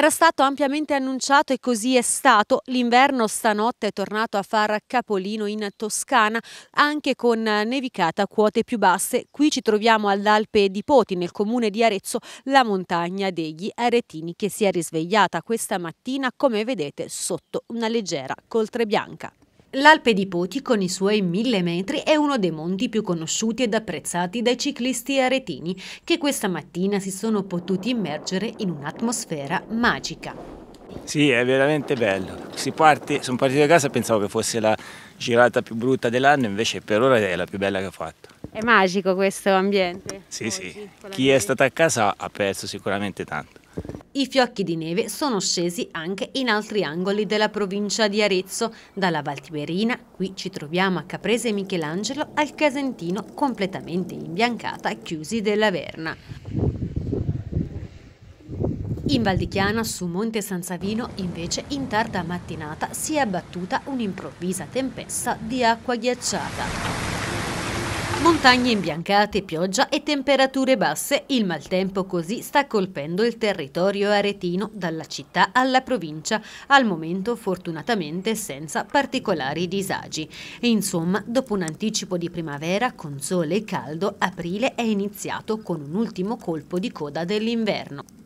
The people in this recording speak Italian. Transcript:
Era stato ampiamente annunciato e così è stato. L'inverno stanotte è tornato a far capolino in Toscana, anche con nevicata a quote più basse. Qui ci troviamo all'Alpe di Poti, nel comune di Arezzo, la montagna degli Aretini che si è risvegliata questa mattina, come vedete, sotto una leggera coltre bianca. L'Alpe di Poti, con i suoi mille metri, è uno dei monti più conosciuti ed apprezzati dai ciclisti aretini, che questa mattina si sono potuti immergere in un'atmosfera magica. Sì, è veramente bello. Parte, sono partito da casa e pensavo che fosse la girata più brutta dell'anno, invece per ora è la più bella che ho fatto. È magico questo ambiente? Sì, oggi, sì. Chi è stato a casa ha perso sicuramente tanto. I fiocchi di neve sono scesi anche in altri angoli della provincia di Arezzo, dalla Valtiberina, qui ci troviamo a Caprese Michelangelo, al Casentino completamente imbiancata, chiusi della Verna. In Val di Chiana, su Monte San Savino, invece, in tarda mattinata si è abbattuta un'improvvisa tempesta di acqua ghiacciata. Montagne imbiancate, pioggia e temperature basse, il maltempo così sta colpendo il territorio aretino, dalla città alla provincia, al momento fortunatamente senza particolari disagi. E insomma, dopo un anticipo di primavera con sole e caldo, aprile è iniziato con un ultimo colpo di coda dell'inverno.